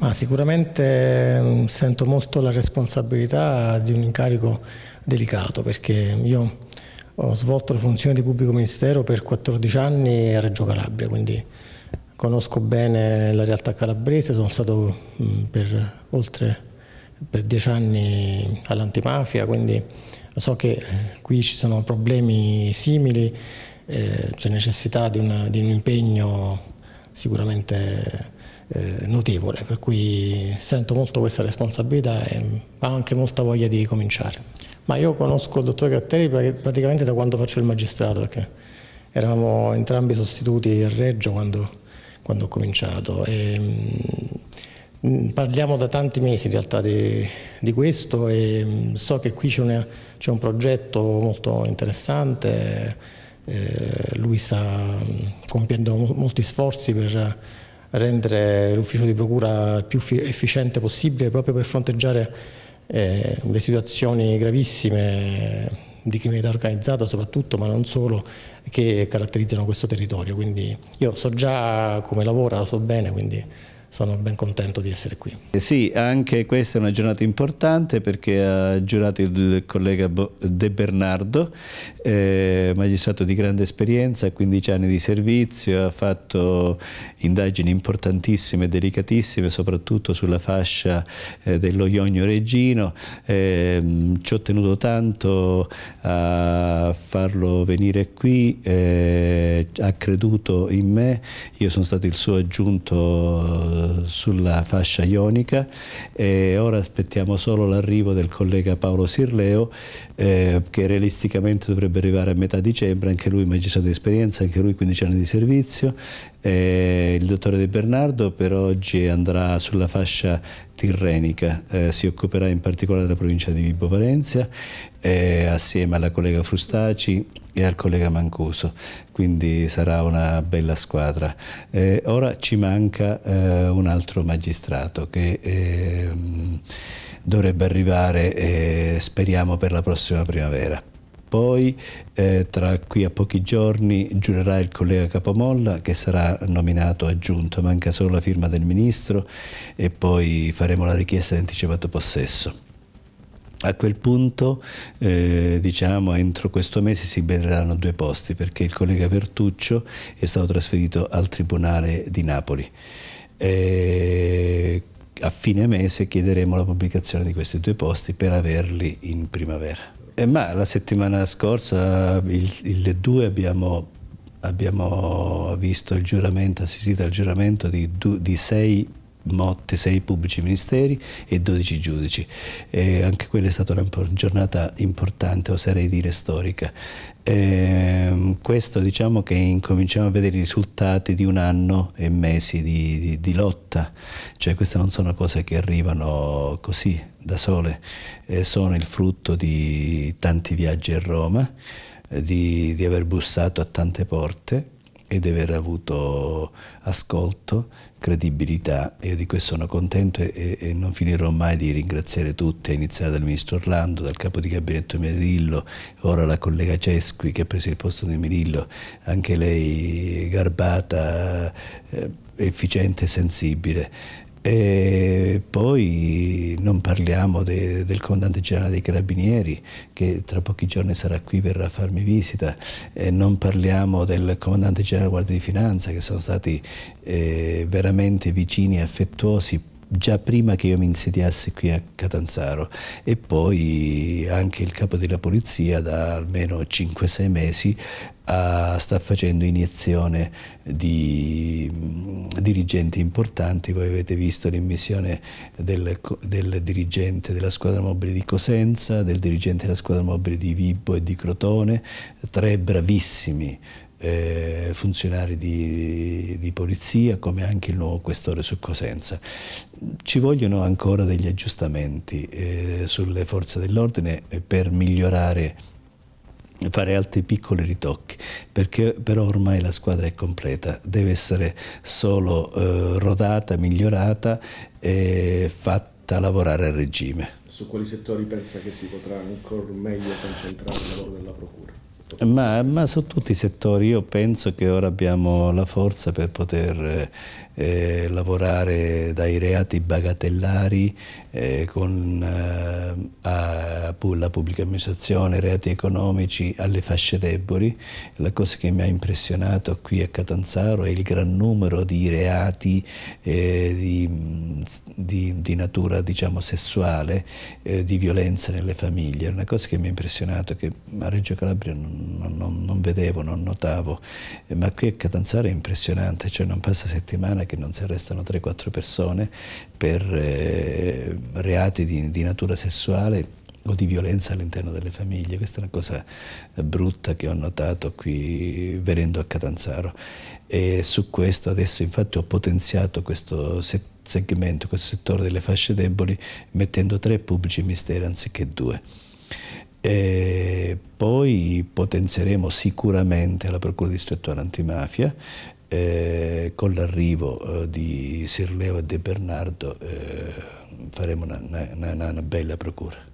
Ma sicuramente mm, sento molto la responsabilità di un incarico delicato perché io ho svolto la funzione di pubblico ministero per 14 anni a Reggio Calabria, quindi conosco bene la realtà calabrese, sono stato mm, per oltre per 10 anni all'antimafia, quindi so che eh, qui ci sono problemi simili, eh, c'è necessità di, una, di un impegno sicuramente eh, notevole, per cui sento molto questa responsabilità e ho anche molta voglia di cominciare. Ma io conosco il dottor Gratteri praticamente da quando faccio il magistrato, perché eravamo entrambi sostituti a Reggio quando, quando ho cominciato. E, mm, Parliamo da tanti mesi in realtà di, di questo e mm, so che qui c'è un progetto molto interessante eh, lui sta mm, compiendo molti sforzi per rendere l'ufficio di procura il più efficiente possibile proprio per fronteggiare eh, le situazioni gravissime di criminalità organizzata soprattutto, ma non solo, che caratterizzano questo territorio. Quindi io so già come lavora, so bene, quindi sono ben contento di essere qui. Eh sì, anche questa è una giornata importante perché ha giurato il collega De Bernardo, eh, magistrato di grande esperienza, 15 anni di servizio, ha fatto indagini importantissime e delicatissime, soprattutto sulla fascia eh, dello Ionio Regino, eh, ci ho tenuto tanto a farlo venire qui, eh, ha creduto in me, io sono stato il suo aggiunto sulla fascia ionica e ora aspettiamo solo l'arrivo del collega Paolo Sirleo eh, che realisticamente dovrebbe arrivare a metà dicembre, anche lui magistrato di esperienza, anche lui 15 anni di servizio. Eh, il dottore De Bernardo per oggi andrà sulla fascia tirrenica, eh, si occuperà in particolare della provincia di Vibo Valentia eh, assieme alla collega Frustaci e al collega Mancuso, quindi sarà una bella squadra. Eh, ora ci manca eh, un altro magistrato che ehm, dovrebbe arrivare, eh, speriamo, per la prossima primavera. Poi eh, tra qui a pochi giorni giurerà il collega Capomolla che sarà nominato aggiunto, manca solo la firma del Ministro e poi faremo la richiesta di anticipato possesso. A quel punto, eh, diciamo, entro questo mese si libereranno due posti perché il collega Pertuccio è stato trasferito al Tribunale di Napoli. E a fine mese chiederemo la pubblicazione di questi due posti per averli in primavera. Eh, ma la settimana scorsa, eh, il, il 2, abbiamo, abbiamo, visto il giuramento, assistito al giuramento di, di sei Motte, sei pubblici ministeri e 12 giudici. E anche quella è stata una giornata importante, oserei dire storica. E ehm, questo diciamo che incominciamo a vedere i risultati di un anno e mesi di, di, di lotta, cioè queste non sono cose che arrivano così da sole, e sono il frutto di tanti viaggi a Roma, eh, di, di aver bussato a tante porte ed aver avuto ascolto, credibilità. Io di questo sono contento e, e, non finirò mai di ringraziare tutti, a iniziare dal Ministro Orlando, dal Capo di Gabinetto Merillo, ora la collega Cesqui che ha preso il posto di Merillo, anche lei garbata, eh, efficiente e sensibile. E poi non parliamo de, del comandante generale dei carabinieri che tra pochi giorni sarà qui verrà a farmi visita, e non parliamo del comandante generale della Guardia di Finanza che sono stati eh, veramente vicini e affettuosi già prima che io mi insediassi qui a Catanzaro e poi anche il capo della polizia da almeno 5-6 mesi a, ah, sta facendo iniezione di mh, mm, dirigenti importanti, voi avete visto l'immissione del, del, dirigente della squadra mobile di Cosenza, del dirigente della squadra mobile di Vibo e di Crotone, tre bravissimi eh, funzionari di, di, polizia come anche il nuovo questore su Cosenza. Ci vogliono ancora degli aggiustamenti eh, sulle forze dell'ordine per migliorare fare altri piccoli ritocchi, perché però ormai la squadra è completa, deve essere solo eh, rodata, migliorata e fatta lavorare a regime. Su quali settori pensa che si potrà ancora meglio concentrare il lavoro della Procura? Ma, ma, su tutti i settori io penso che ora abbiamo la forza per poter eh, eh, lavorare dai reati bagatellari eh, con eh, la pubblica amministrazione, reati economici alle fasce deboli. La cosa che mi ha impressionato qui a Catanzaro è il gran numero di reati eh, di, di, di, natura diciamo, sessuale, eh, di violenza nelle famiglie. una cosa che mi ha impressionato, che a Reggio Calabria non, non, non vedevo, non notavo, ma qui a Catanzaro è impressionante, cioè non passa settimana che non si arrestano 3-4 persone per eh, reati di, di natura sessuale o di violenza all'interno delle famiglie. Questa è una cosa eh, brutta che ho notato qui venendo a Catanzaro e su questo adesso infatti ho potenziato questo segmento, questo settore delle fasce deboli mettendo tre pubblici misteri anziché due. E poi potenzieremo sicuramente la Procura distrettuale antimafia eh, con l'arrivo eh, di Sirleo e De Bernardo eh, faremo una, una, una bella procura.